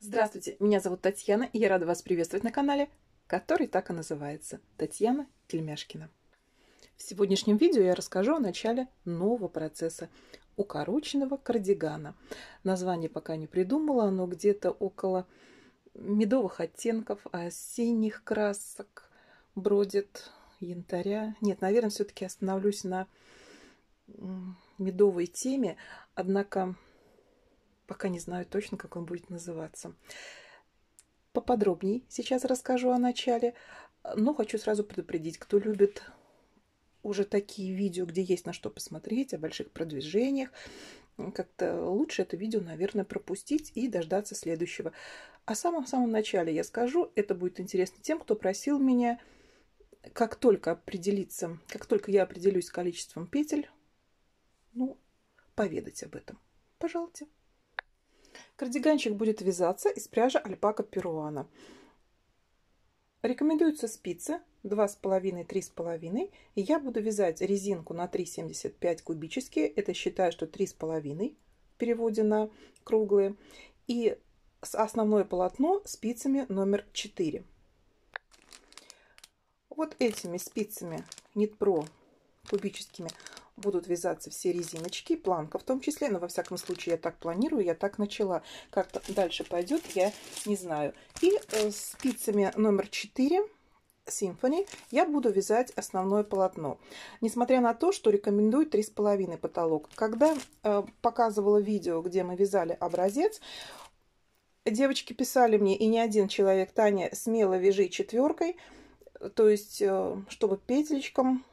Здравствуйте, меня зовут Татьяна, и я рада вас приветствовать на канале, который так и называется «Татьяна Тельмяшкина». В сегодняшнем видео я расскажу о начале нового процесса укороченного кардигана. Название пока не придумала, оно где-то около медовых оттенков, осенних красок бродит, янтаря. Нет, наверное, все-таки остановлюсь на медовой теме, однако Пока не знаю точно, как он будет называться. Поподробней сейчас расскажу о начале, но хочу сразу предупредить, кто любит уже такие видео, где есть на что посмотреть, о больших продвижениях. Как-то лучше это видео, наверное, пропустить и дождаться следующего. О самом-самом начале я скажу, это будет интересно тем, кто просил меня, как только определиться, как только я определюсь с количеством петель, ну, поведать об этом. Пожалуйста. Кардиганчик будет вязаться из пряжи альпака перуана. Рекомендуются спицы 2,5-3,5. Я буду вязать резинку на 3,75 кубические. Это считаю, что 3,5 в переводе на круглые. И основное полотно спицами номер 4. Вот этими спицами Нитпро кубическими будут вязаться все резиночки, планка в том числе, но во всяком случае я так планирую, я так начала. Как дальше пойдет, я не знаю. И э, спицами номер 4 Symphony я буду вязать основное полотно. Несмотря на то, что рекомендую 3,5 потолок. Когда э, показывала видео, где мы вязали образец, девочки писали мне, и не один человек, Таня, смело вяжи четверкой, э, то есть, э, чтобы петелечком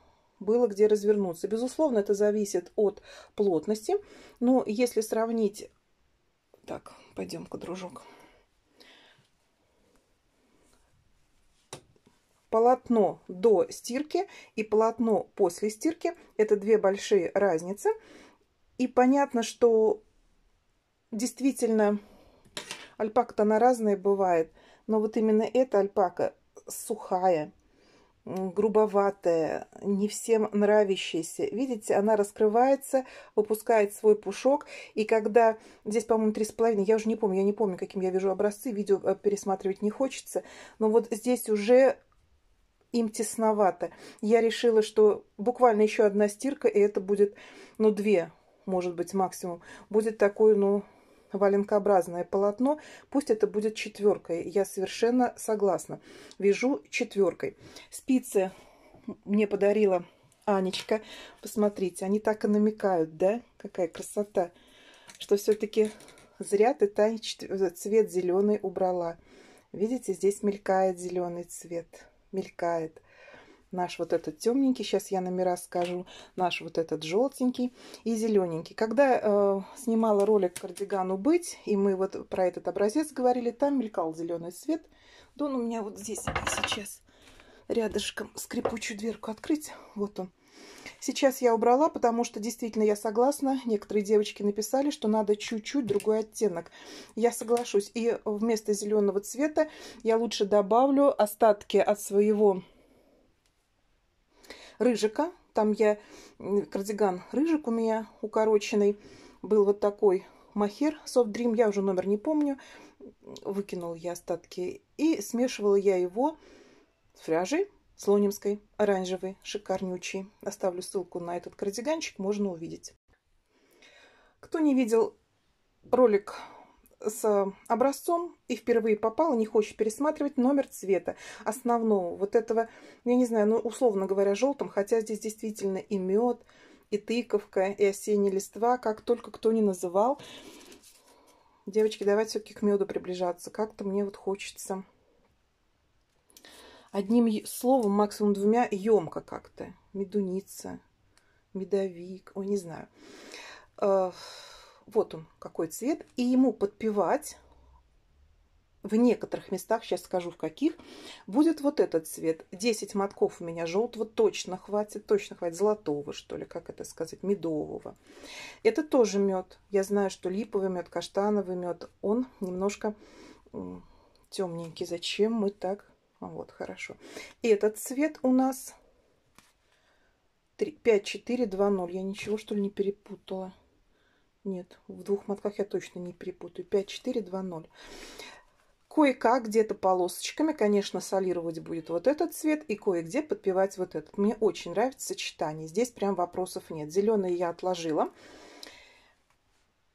было где развернуться. Безусловно, это зависит от плотности. Но если сравнить... Так, пойдем-ка, дружок. полотно до стирки и полотно после стирки. Это две большие разницы. И понятно, что действительно альпака-то она разная бывает, но вот именно эта альпака сухая, грубоватая, не всем нравящаяся. Видите, она раскрывается, выпускает свой пушок. И когда здесь, по-моему, три с половиной, я уже не помню, я не помню, каким я вижу образцы, видео э, пересматривать не хочется. Но вот здесь уже им тесновато. Я решила, что буквально еще одна стирка, и это будет, ну, две, может быть, максимум. Будет такой, ну, валенкообразное полотно, пусть это будет четверкой, я совершенно согласна. Вяжу четверкой. Спицы мне подарила Анечка. Посмотрите, они так и намекают, да? Какая красота, что все-таки зря ты Тань, цвет зеленый убрала. Видите, здесь мелькает зеленый цвет, мелькает. Наш вот этот темненький, сейчас я номера скажу, наш вот этот желтенький и зелененький. Когда э, снимала ролик кардигану «Быть», и мы вот про этот образец говорили, там мелькал зеленый цвет. Да он у меня вот здесь сейчас рядышком скрипучую дверку открыть. Вот он. Сейчас я убрала, потому что действительно я согласна. Некоторые девочки написали, что надо чуть-чуть другой оттенок. Я соглашусь. И вместо зеленого цвета я лучше добавлю остатки от своего рыжика. Там я кардиган рыжик у меня укороченный. Был вот такой махер Soft Dream. Я уже номер не помню. Выкинула я остатки. И смешивала я его с фряжей слонимской, оранжевой, шикарнючий. Оставлю ссылку на этот кардиганчик, можно увидеть. Кто не видел ролик с образцом и впервые попала, не хочет пересматривать номер цвета основного, вот этого, я не знаю, ну, условно говоря, желтым, хотя здесь действительно и мед, и тыковка, и осенние листва, как только кто не называл. Девочки, давайте все-таки к меду приближаться, как-то мне вот хочется. Одним словом, максимум двумя, емко как-то. Медуница, медовик, ой, не знаю э, вот он, какой цвет. И ему подпевать в некоторых местах, сейчас скажу в каких, будет вот этот цвет. 10 мотков у меня желтого точно хватит, точно хватит золотого, что ли, как это сказать, медового. Это тоже мед. Я знаю, что липовый мед, каштановый мед, он немножко темненький. Зачем мы так? Вот, хорошо. И Этот цвет у нас 3, 5, 4, 2, Я ничего, что ли, не перепутала? Нет, в двух мотках я точно не перепутаю. 5, 4, 2, 0. Кое-как где-то полосочками, конечно, солировать будет вот этот цвет и кое-где подпевать вот этот. Мне очень нравится сочетание. Здесь прям вопросов нет. Зеленый я отложила.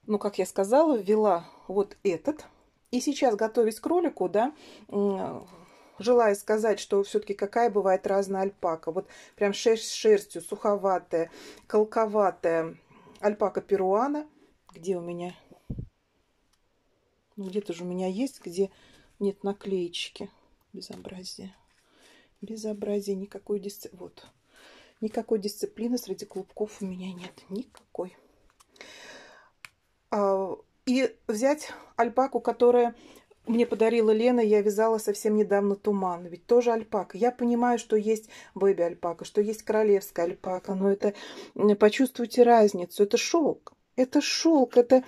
Ну, как я сказала, ввела вот этот. И сейчас, готовясь к ролику, да, желаю сказать, что все-таки какая бывает разная альпака. Вот прям шерсть с шерстью, суховатая, колковатая альпака перуана – где у меня... Ну, где-то же у меня есть, где нет наклеечки. Безобразие. Безобразие. Никакой дисциплины. Вот. Никакой дисциплины среди клубков у меня нет. Никакой. А, и взять альпаку, которая мне подарила Лена, я вязала совсем недавно туман. Ведь тоже альпака. Я понимаю, что есть бэби-альпака, что есть королевская альпака, но это почувствуйте разницу. Это шелк. Это шелк, это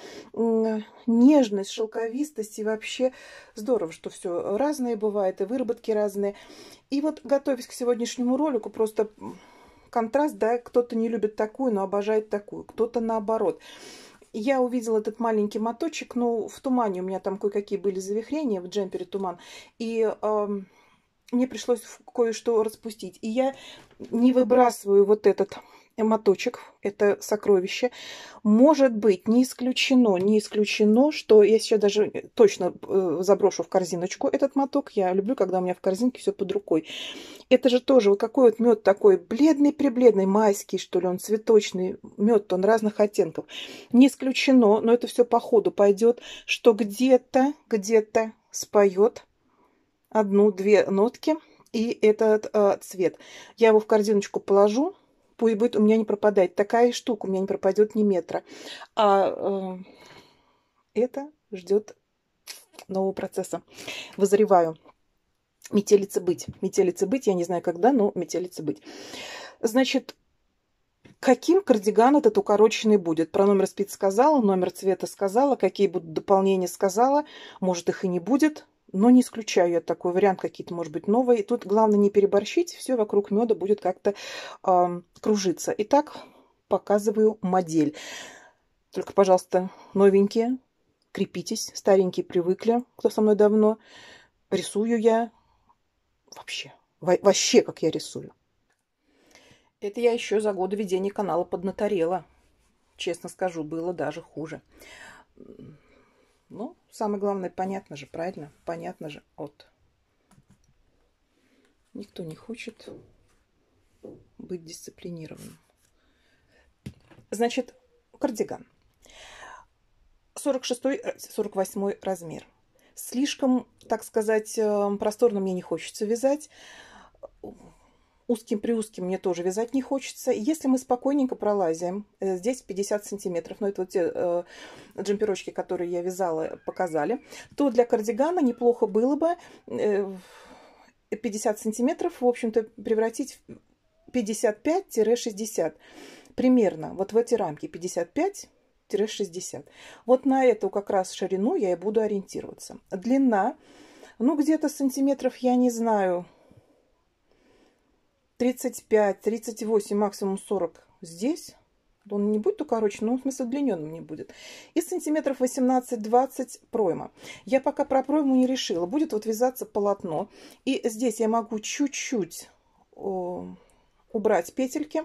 нежность, шелковистость. И вообще здорово, что все разное бывает, и выработки разные. И вот, готовясь к сегодняшнему ролику, просто контраст, да, кто-то не любит такую, но обожает такую, кто-то наоборот. Я увидела этот маленький моточек, ну, в тумане у меня там кое-какие были завихрения, в джемпере туман, и... Э, мне пришлось кое-что распустить. И я не выбрасываю вот этот моточек, это сокровище. Может быть, не исключено, не исключено, что я сейчас даже э, точно э, заброшу в корзиночку этот моток. Я люблю, когда у меня в корзинке все под рукой. Это же тоже вот какой вот мед такой бледный-прибледный, майский, что ли, он цветочный мед, он разных оттенков. Не исключено, но это все по ходу пойдет, что где-то, где-то споет одну-две нотки и этот э, цвет. Я его в корзиночку положу, пусть будет у меня не пропадать. Такая штука, у меня не пропадет ни метра. А э, это ждет нового процесса. Вызреваю. Метелица быть. Метелица быть, я не знаю когда, но метелица быть. Значит, каким кардиган этот укороченный будет. Про номер спид сказала, номер цвета сказала, какие будут дополнения сказала. Может, их и не будет, но не исключаю я такой вариант, какие-то, может быть, новые. И тут главное не переборщить, все вокруг меда будет как-то э, кружиться. Итак, показываю модель. Только, пожалуйста, новенькие, крепитесь, старенькие привыкли, кто со мной давно. Рисую я вообще, во вообще как я рисую. Это я еще за годы ведения канала поднаторела. Честно скажу, было даже хуже. Ну, самое главное, понятно же, правильно? Понятно же, от. Никто не хочет быть дисциплинированным. Значит, кардиган. 46-48 э, размер. Слишком, так сказать, э, просторно мне не хочется вязать. Узким при узким мне тоже вязать не хочется. Если мы спокойненько пролазим, э, здесь 50 сантиметров, но ну, это вот те э, джемперочки, которые я вязала, показали, то для кардигана неплохо было бы э, 50 сантиметров, в общем-то, превратить в 55-60 примерно, вот в эти рамки 55 60 вот на эту как раз ширину я и буду ориентироваться длина ну где-то сантиметров я не знаю 35, 38, максимум 40 здесь. Он не будет укорочен, но в смысле, удлиненным не будет. И сантиметров 18-20 пройма. Я пока про пройму не решила. Будет вот вязаться полотно. И здесь я могу чуть-чуть убрать петельки.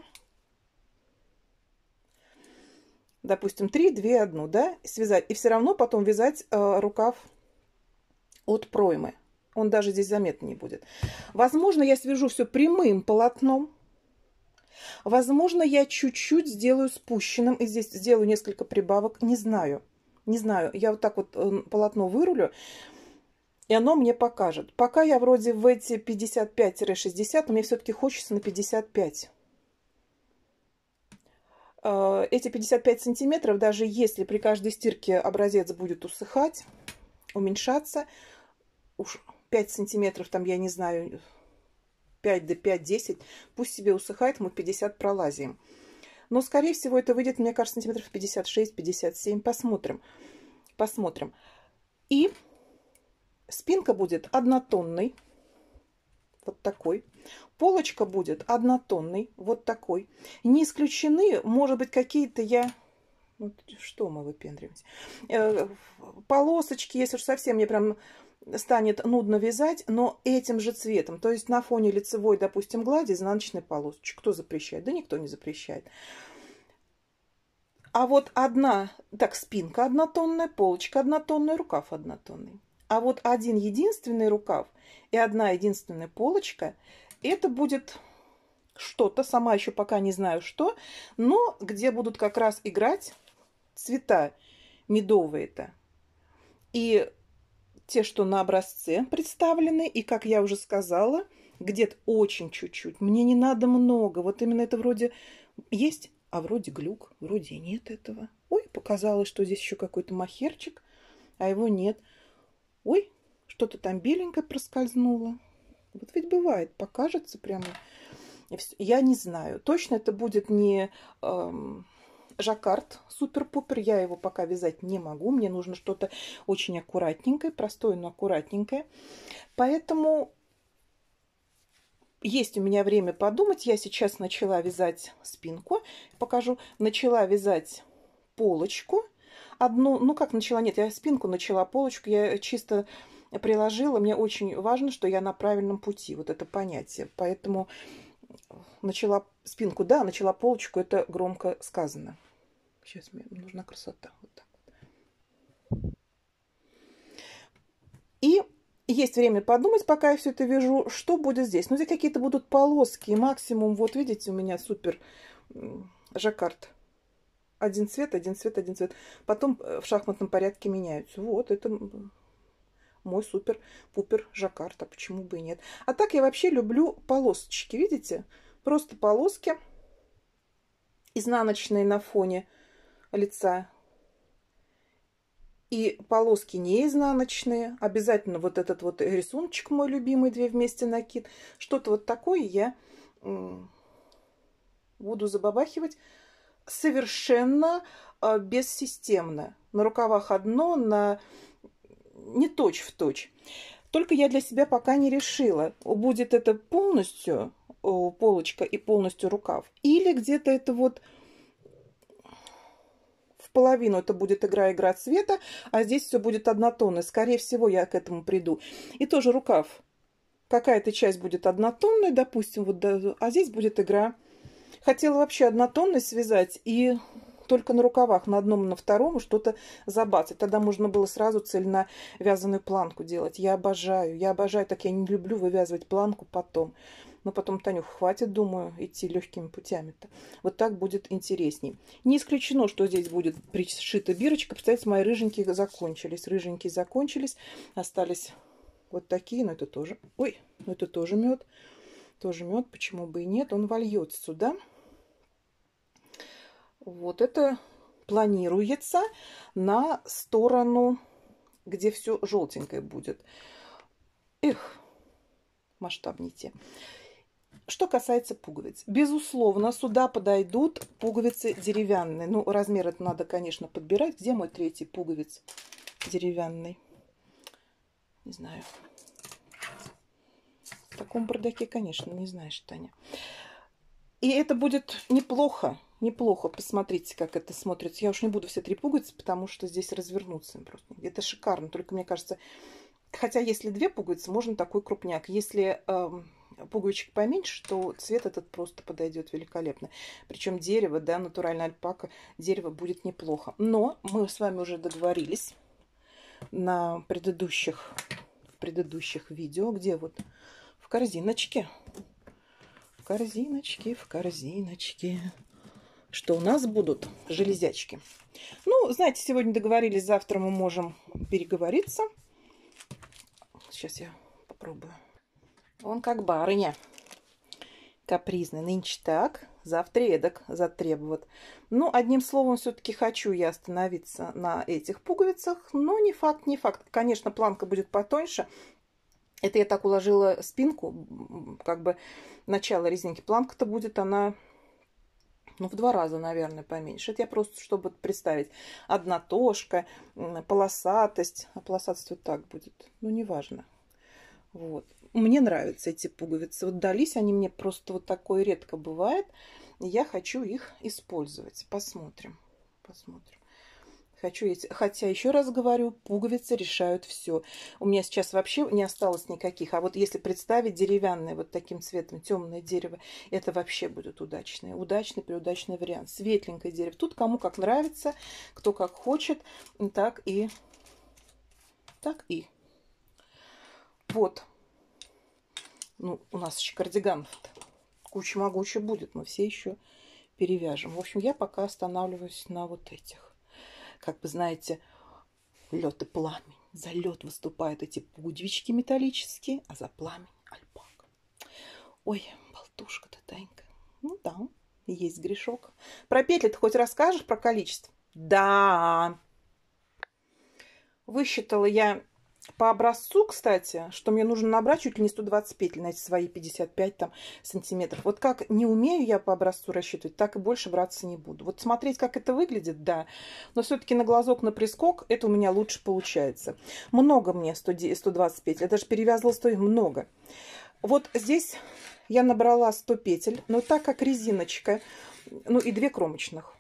Допустим, 3, 2, 1, да, связать. И все равно потом вязать э, рукав от проймы. Он даже здесь заметно не будет. Возможно, я свяжу все прямым полотном. Возможно, я чуть-чуть сделаю спущенным и здесь сделаю несколько прибавок. Не знаю. Не знаю. Я вот так вот э, полотно вырулю, и оно мне покажет. Пока я вроде в эти 55-60, но мне все-таки хочется на 55 э, эти 55 сантиметров, даже если при каждой стирке образец будет усыхать, уменьшаться, уж 5 сантиметров, там, я не знаю, 5 до 5-10, пусть себе усыхает, мы 50 пролазим. Но, скорее всего, это выйдет, мне кажется, сантиметров 56-57. Посмотрим. Посмотрим. И спинка будет однотонной. Вот такой. Полочка будет однотонной. Вот такой. Не исключены, может быть, какие-то я... что мы выпендриваемся? Э, полосочки, если уж совсем мне прям станет нудно вязать, но этим же цветом, то есть на фоне лицевой, допустим, глади, изнаночной полосочки. Кто запрещает? Да никто не запрещает. А вот одна, так, спинка однотонная, полочка однотонная, рукав однотонный. А вот один единственный рукав и одна единственная полочка, это будет что-то, сама еще пока не знаю что, но где будут как раз играть цвета медовые-то. И те, что на образце представлены, и, как я уже сказала, где-то очень чуть-чуть. Мне не надо много. Вот именно это вроде есть, а вроде глюк, вроде нет этого. Ой, показалось, что здесь еще какой-то махерчик, а его нет. Ой, что-то там беленькое проскользнуло. Вот ведь бывает, покажется прямо. Я не знаю. Точно это будет не... Эм жаккард супер-пупер. Я его пока вязать не могу. Мне нужно что-то очень аккуратненькое, простое, но аккуратненькое. Поэтому есть у меня время подумать. Я сейчас начала вязать спинку. Покажу. Начала вязать полочку. Одну, ну как начала, нет, я спинку начала, полочку я чисто приложила. Мне очень важно, что я на правильном пути, вот это понятие. Поэтому начала спинку, да, начала полочку, это громко сказано. Сейчас мне нужна красота. Вот так вот. И есть время подумать, пока я все это вяжу, что будет здесь. Ну, здесь какие-то будут полоски. Максимум, вот видите, у меня супер жаккард. Один цвет, один цвет, один цвет. Потом э, в шахматном порядке меняются. Вот, это мой супер-пупер жаккард. А почему бы и нет? А так я вообще люблю полосочки, видите? Просто полоски изнаночные на фоне лица. И полоски не изнаночные. Обязательно вот этот вот рисуночек мой любимый, две вместе накид. Что-то вот такое я буду забабахивать совершенно а, бессистемно. На рукавах одно, на не точь в точь. Только я для себя пока не решила, будет это полностью полочка и полностью рукав, или где-то это вот половину это будет игра игра цвета, а здесь все будет однотонное. Скорее всего, я к этому приду. И тоже рукав. Какая-то часть будет однотонная, допустим, вот, а здесь будет игра. Хотела вообще однотонность связать и только на рукавах, на одном на втором что-то забацать. Тогда можно было сразу цельно вязаную планку делать. Я обожаю, я обожаю, так я не люблю вывязывать планку потом. Но потом, Танюх, хватит, думаю, идти легкими путями-то. Вот так будет интересней. Не исключено, что здесь будет пришита бирочка. Представляете, мои рыженькие закончились. Рыженькие закончились. Остались вот такие, но это тоже... Ой, но это тоже мед. Тоже мед, почему бы и нет. Он вольется сюда. Вот это планируется на сторону, где все желтенькое будет. Эх, масштабните. Что касается пуговиц, безусловно, сюда подойдут пуговицы деревянные. Ну, размер это надо, конечно, подбирать. Где мой третий пуговиц деревянный? Не знаю. В таком бардаке, конечно, не знаешь, Таня. И это будет неплохо, неплохо. Посмотрите, как это смотрится. Я уж не буду все три пуговицы, потому что здесь развернуться просто. Это шикарно. Только мне кажется, хотя если две пуговицы, можно такой крупняк. Если эм, пуговичек поменьше, то цвет этот просто подойдет великолепно. Причем дерево, да, натуральная альпака, дерево будет неплохо. Но мы с вами уже договорились на предыдущих, в предыдущих видео, где вот в корзиночке, в корзиночке, в корзиночке, что у нас будут железячки. Ну, знаете, сегодня договорились, завтра мы можем переговориться. Сейчас я попробую он как барыня. Капризный. Нынче так, завтра эдак затребует. Ну, одним словом, все-таки хочу я остановиться на этих пуговицах, но не факт, не факт. Конечно, планка будет потоньше. Это я так уложила спинку, как бы начало резинки. Планка-то будет она ну, в два раза, наверное, поменьше. Это я просто, чтобы представить. Однотошка, полосатость. А полосатость вот так будет. Ну, неважно. Вот. Мне нравятся эти пуговицы. Вот дались они мне просто вот такое редко бывает. Я хочу их использовать. Посмотрим. Посмотрим. Хочу эти... Хотя, еще раз говорю, пуговицы решают все. У меня сейчас вообще не осталось никаких. А вот если представить деревянное вот таким цветом, темное дерево, это вообще будет удачный, удачный, приудачный вариант. Светленькое дерево. Тут кому как нравится, кто как хочет, так и... Так и вот. Ну, у нас еще кардиганов куча могучая будет. Мы все еще перевяжем. В общем, я пока останавливаюсь на вот этих. Как вы знаете, лед и пламень. За лед выступают эти пудвички металлические, а за пламень альпак. Ой, болтушка то Танька. Ну да, есть грешок. Про петли ты хоть расскажешь про количество? Да. Высчитала я по образцу, кстати, что мне нужно набрать чуть ли не 120 петель на эти свои 55 там, сантиметров. Вот как не умею я по образцу рассчитывать, так и больше браться не буду. Вот смотреть, как это выглядит, да, но все-таки на глазок, на прискок это у меня лучше получается. Много мне 100, 120 петель, я даже перевязывала 100, много. Вот здесь я набрала 100 петель, но так как резиночка, ну и две кромочных,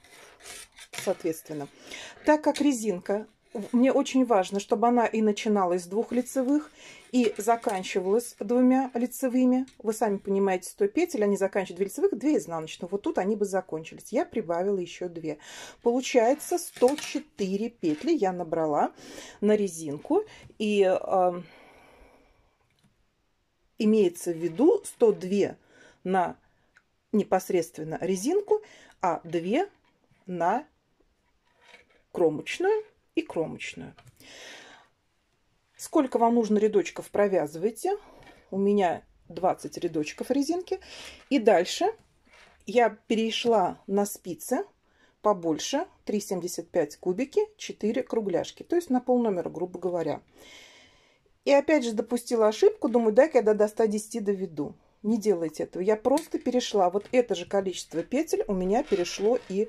соответственно. Так как резинка мне очень важно, чтобы она и начиналась с двух лицевых, и заканчивалась двумя лицевыми. Вы сами понимаете, 100 петель, они заканчивают 2 лицевых, 2 изнаночных. Вот тут они бы закончились. Я прибавила еще 2. Получается 104 петли я набрала на резинку. И э, имеется в виду 102 на непосредственно резинку, а 2 на кромочную и кромочную. Сколько вам нужно рядочков провязывайте. У меня 20 рядочков резинки. И дальше я перешла на спицы побольше 3,75 кубики 4 кругляшки то есть на пол номера грубо говоря и опять же допустила ошибку думаю дай-ка я до 110 доведу не делайте этого я просто перешла вот это же количество петель у меня перешло и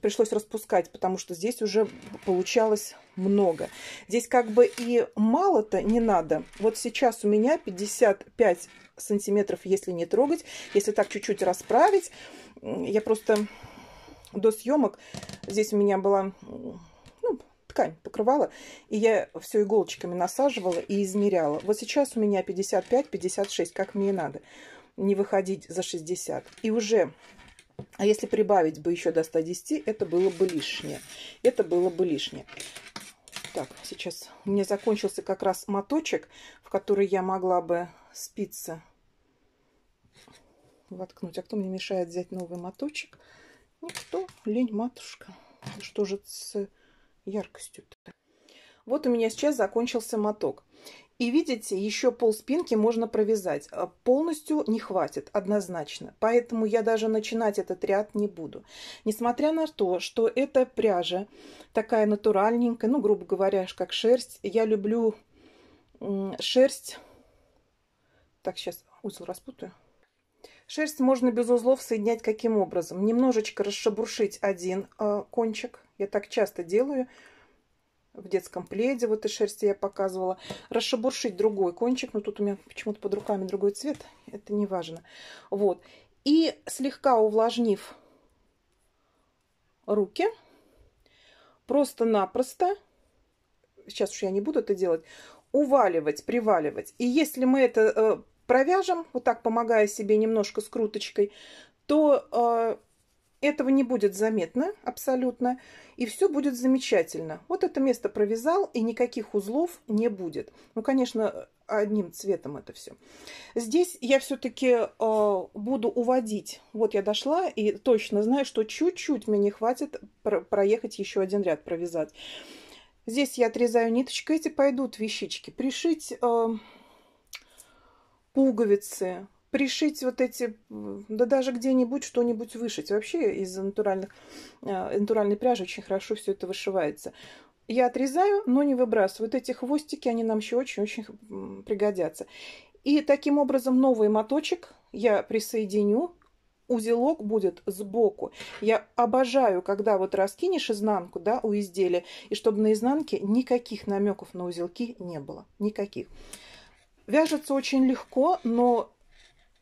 пришлось распускать, потому что здесь уже получалось много. Здесь как бы и мало-то не надо. Вот сейчас у меня 55 сантиметров, если не трогать. Если так чуть-чуть расправить, я просто до съемок здесь у меня была ну, ткань покрывала, и я все иголочками насаживала и измеряла. Вот сейчас у меня 55-56, как мне надо. Не выходить за 60. И уже а если прибавить бы еще до 110, это было бы лишнее. Это было бы лишнее. Так, сейчас у меня закончился как раз моточек, в который я могла бы спицы воткнуть. А кто мне мешает взять новый моточек? Никто, лень матушка. Ну что же с яркостью-то? Вот у меня сейчас закончился моток. И видите, еще пол спинки можно провязать. А полностью не хватит, однозначно. Поэтому я даже начинать этот ряд не буду. Несмотря на то, что эта пряжа такая натуральненькая, ну, грубо говоря, как шерсть. Я люблю шерсть. Так, сейчас узел распутаю. Шерсть можно без узлов соединять каким образом? Немножечко расшебуршить один э, кончик. Я так часто делаю в детском пледе, вот из шерсти я показывала, расшабуршить другой кончик, но тут у меня почему-то под руками другой цвет, это не важно. Вот. И слегка увлажнив руки, просто-напросто, сейчас уж я не буду это делать, уваливать, приваливать. И если мы это э, провяжем, вот так помогая себе немножко скруточкой, то э, этого не будет заметно абсолютно, и все будет замечательно. Вот это место провязал, и никаких узлов не будет. Ну, конечно, одним цветом это все. Здесь я все-таки э, буду уводить. Вот я дошла, и точно знаю, что чуть-чуть мне не хватит про проехать еще один ряд провязать. Здесь я отрезаю ниточкой, эти пойдут вещички. Пришить э, пуговицы, пришить вот эти, да даже где-нибудь что-нибудь вышить. Вообще из натуральных, э, натуральной пряжи очень хорошо все это вышивается. Я отрезаю, но не выбрасываю. Вот эти хвостики, они нам еще очень-очень пригодятся. И таким образом новый моточек я присоединю узелок будет сбоку. Я обожаю, когда вот раскинешь изнанку, да, у изделия, и чтобы на изнанке никаких намеков на узелки не было. Никаких. Вяжется очень легко, но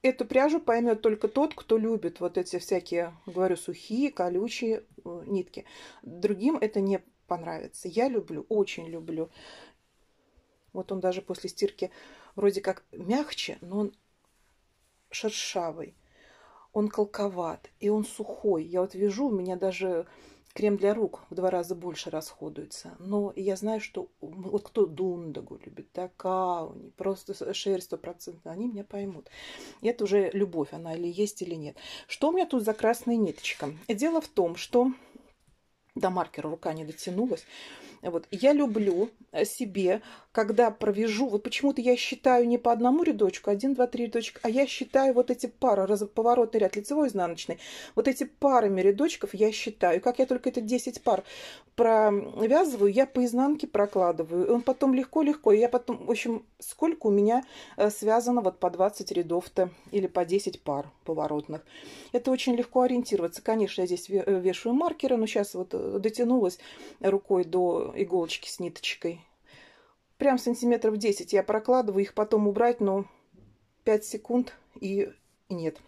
эту пряжу поймет только тот, кто любит вот эти всякие, говорю, сухие, колючие э, нитки. Другим это не понравится. Я люблю, очень люблю. Вот он даже после стирки вроде как мягче, но он шершавый. Он колковат, и он сухой. Я вот вижу, у меня даже крем для рук в два раза больше расходуется. Но я знаю, что вот кто Дундагу любит, да, Кауни, просто шерсть стопроцентно, они меня поймут. И это уже любовь, она или есть, или нет. Что у меня тут за красная ниточка? Дело в том, что до маркера рука не дотянулась. Вот. Я люблю э, себе, когда провяжу, вот почему-то я считаю не по одному рядочку, один, два, три рядочка, а я считаю вот эти пары, раз, поворотный ряд, лицевой, изнаночный, вот эти парами рядочков я считаю. Как я только это 10 пар провязываю, я по изнанке прокладываю. Он потом легко-легко, я потом, в общем, сколько у меня э, связано вот по 20 рядов-то или по 10 пар поворотных. Это очень легко ориентироваться. Конечно, я здесь э, вешаю маркеры, но сейчас вот дотянулась рукой до иголочки с ниточкой. Прям сантиметров 10 я прокладываю, их потом убрать, но 5 секунд и, нет.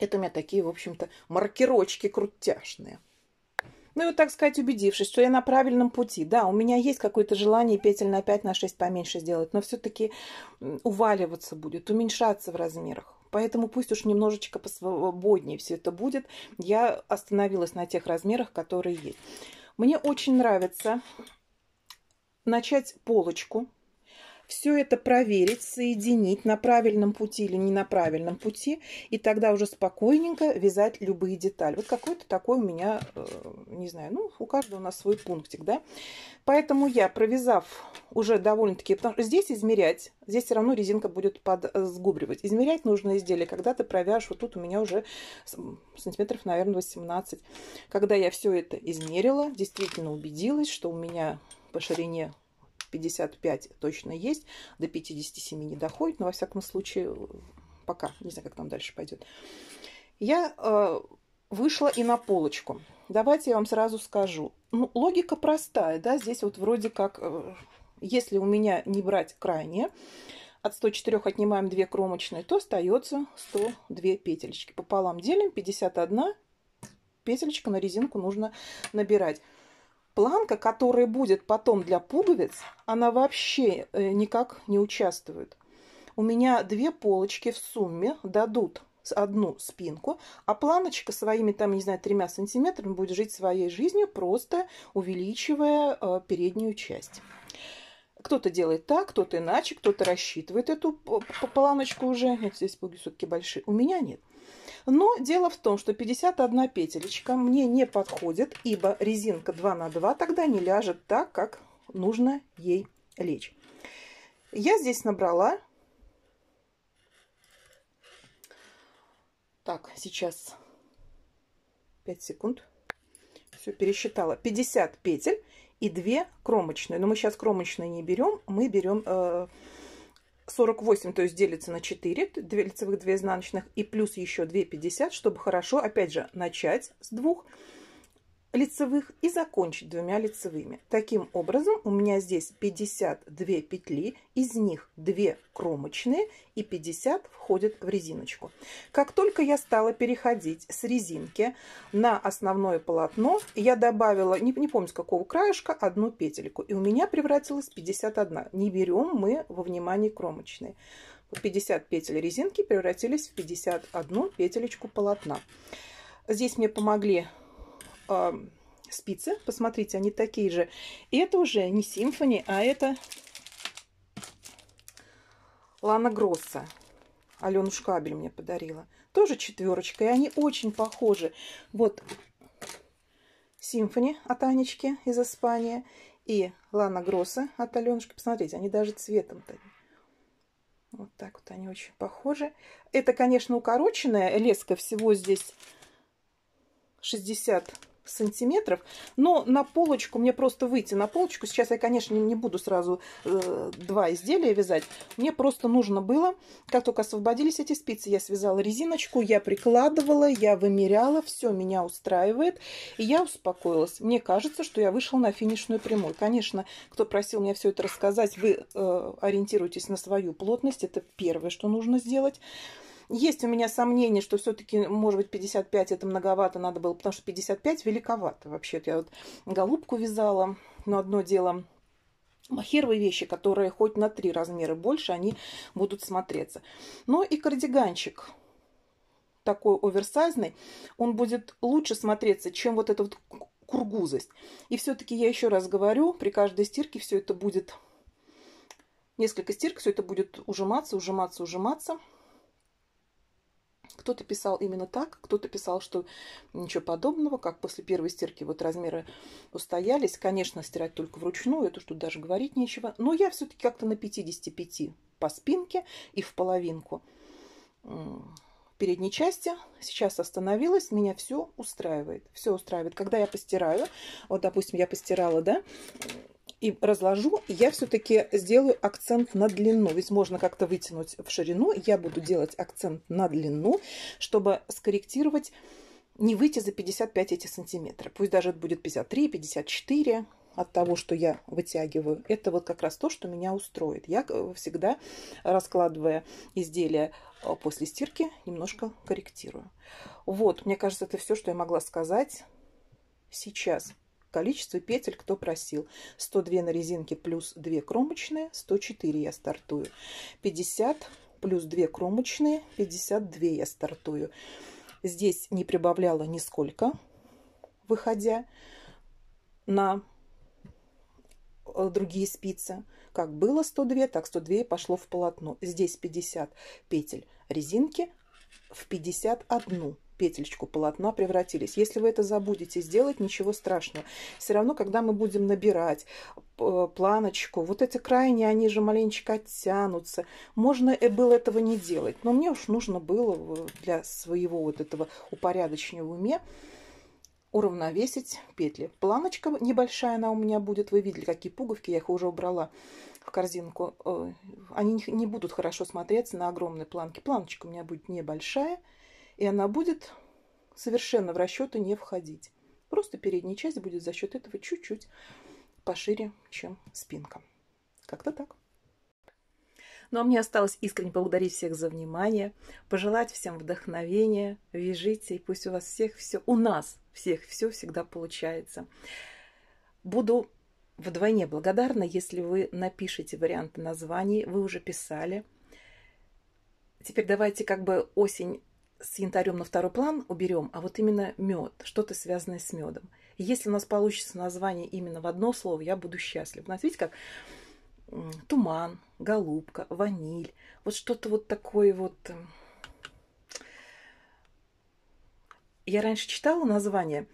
Это у меня такие, в общем-то, маркерочки крутяшные. Ну и вот, так сказать, убедившись, что я на правильном пути. Да, у меня есть какое-то желание петель на 5, на 6 поменьше сделать, но все-таки уваливаться будет, уменьшаться в размерах. Поэтому пусть уж немножечко посвободнее э, все это будет. Я остановилась на тех размерах, которые есть. Мне очень нравится начать полочку все это проверить, соединить на правильном пути или не на правильном пути, и тогда уже спокойненько вязать любые детали. Вот какой-то такой у меня, э, не знаю, ну, у каждого у нас свой пунктик, да. Поэтому я, провязав уже довольно-таки, потому что здесь измерять, здесь все равно резинка будет под, э, сгубривать. Измерять нужно изделие, когда ты провяжешь, вот тут у меня уже сантиметров, наверное, 18. Когда я все это измерила, действительно убедилась, что у меня по ширине 55 точно есть, до 57 не доходит, но во всяком случае пока, не знаю, как там дальше пойдет. Я э, вышла и на полочку. Давайте я вам сразу скажу. Ну, логика простая, да, здесь вот вроде как, э, если у меня не брать крайние от 104 отнимаем 2 кромочные, то остается 102 петельки Пополам делим, 51 петелька на резинку нужно набирать планка, которая будет потом для пуговиц, она вообще э, никак не участвует. У меня две полочки в сумме дадут одну спинку, а планочка своими, там, не знаю, тремя сантиметрами будет жить своей жизнью, просто увеличивая э, переднюю часть. Кто-то делает так, кто-то иначе, кто-то рассчитывает эту планочку уже. Нет, здесь пуговицы все-таки большие. У меня нет. Но дело в том, что 51 петелечка мне не подходит, ибо резинка 2 на 2 тогда не ляжет так, как нужно ей лечь. Я здесь набрала... Так, сейчас 5 секунд. Все, пересчитала. 50 петель и 2 кромочные. Но мы сейчас кромочные не берем, мы берем... Э, 48, то есть делится на 4, 2 лицевых, 2 изнаночных, и плюс еще 2,50, чтобы хорошо, опять же, начать с двух лицевых и закончить двумя лицевыми. Таким образом у меня здесь 52 петли, из них 2 кромочные и 50 входят в резиночку. Как только я стала переходить с резинки на основное полотно, я добавила, не, не помню с какого краешка, одну петельку. И у меня превратилась 51. Не берем мы во внимание кромочные. 50 петель резинки превратились в 51 петелечку полотна. Здесь мне помогли э, спицы. Посмотрите, они такие же. И это уже не симфони, а это Лана Гросса. Алену Шкабель мне подарила. Тоже четверочка, и они очень похожи. Вот Симфони от Анечки из Испании и Лана Гросса от Аленушки. Посмотрите, они даже цветом-то. Вот так вот они очень похожи. Это, конечно, укороченная леска. Всего здесь 60 сантиметров. Но на полочку, мне просто выйти на полочку, сейчас я, конечно, не буду сразу э, два изделия вязать. Мне просто нужно было, как только освободились эти спицы, я связала резиночку, я прикладывала, я вымеряла, все меня устраивает. И я успокоилась. Мне кажется, что я вышла на финишную прямую. Конечно, кто просил меня все это рассказать, вы э, ориентируйтесь на свою плотность. Это первое, что нужно сделать. Есть у меня сомнение, что все-таки, может быть, 55 это многовато надо было, потому что 55 великовато вообще-то. Я вот голубку вязала, но одно дело махеровые вещи, которые хоть на три размера больше, они будут смотреться. Ну и кардиганчик такой оверсайзный, он будет лучше смотреться, чем вот эта вот кургузость. И все-таки я еще раз говорю, при каждой стирке все это будет, несколько стирок, все это будет ужиматься, ужиматься, ужиматься. Кто-то писал именно так, кто-то писал, что ничего подобного, как после первой стирки вот размеры устоялись. Конечно, стирать только вручную, это что даже говорить нечего. Но я все-таки как-то на 55 по спинке и в половинку передней части. Сейчас остановилась, меня все устраивает. Все устраивает. Когда я постираю, вот, допустим, я постирала, да, и разложу, я все-таки сделаю акцент на длину. Ведь можно как-то вытянуть в ширину. Я буду делать акцент на длину, чтобы скорректировать, не выйти за 55 эти сантиметра. Пусть даже это будет 53, 54 от того, что я вытягиваю. Это вот как раз то, что меня устроит. Я э, всегда, раскладывая изделия э, после стирки, немножко корректирую. Вот, мне кажется, это все, что я могла сказать сейчас количество петель, кто просил. 102 на резинке плюс 2 кромочные, 104 я стартую. 50 плюс 2 кромочные, 52 я стартую. Здесь не прибавляла нисколько, выходя на э, другие спицы. Как было 102, так 102 пошло в полотно. Здесь 50 петель резинки в 51 петельку полотна превратились. Если вы это забудете сделать, ничего страшного. Все равно, когда мы будем набирать э, планочку, вот эти крайние, они же маленечко оттянутся. Можно и э, было этого не делать, но мне уж нужно было э, для своего вот этого упорядочения уме уравновесить петли. Планочка небольшая она у меня будет. Вы видели, какие пуговки, я их уже убрала в корзинку. Они не будут хорошо смотреться на огромной планке. Планочка у меня будет небольшая – и она будет совершенно в расчеты не входить. Просто передняя часть будет за счет этого чуть-чуть пошире, чем спинка. Как-то так. Ну а мне осталось искренне поблагодарить всех за внимание, пожелать всем вдохновения, вяжите, и пусть у вас всех все, у нас всех все всегда получается. Буду вдвойне благодарна, если вы напишите варианты названий, вы уже писали. Теперь давайте как бы осень с янтарем на второй план уберем, а вот именно мед, что-то связанное с медом. Если у нас получится название именно в одно слово, я буду счастлив. счастлива. Знаете, видите, как туман, голубка, ваниль, вот что-то вот такое вот. Эм. Я раньше читала название,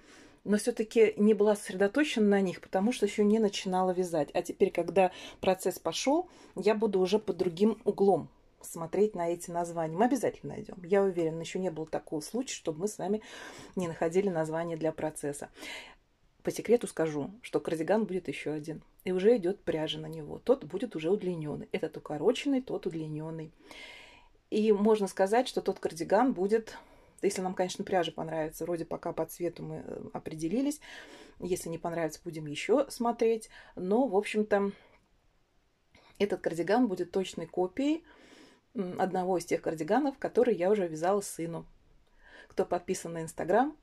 но все-таки не была сосредоточена на них, потому что еще не начинала вязать. А теперь, когда процесс пошел, я буду уже под другим углом смотреть на эти названия. Мы обязательно найдем. Я уверена, еще не было такого случая, чтобы мы с вами не находили название для процесса. По секрету скажу, что кардиган будет еще один. И уже идет пряжа на него. Тот будет уже удлиненный. Этот укороченный, тот удлиненный. И можно сказать, что тот кардиган будет если нам, конечно, пряжа понравится, вроде пока по цвету мы э, определились. Если не понравится, будем еще смотреть. Но, в общем-то, этот кардиган будет точной копией одного из тех кардиганов, который я уже вязала сыну. Кто подписан на Инстаграм,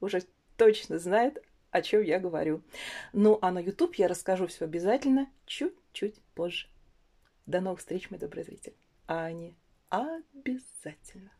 уже точно знает, о чем я говорю. Ну, а на YouTube я расскажу все обязательно чуть-чуть позже. До новых встреч, мой добрый зритель. А они обязательно.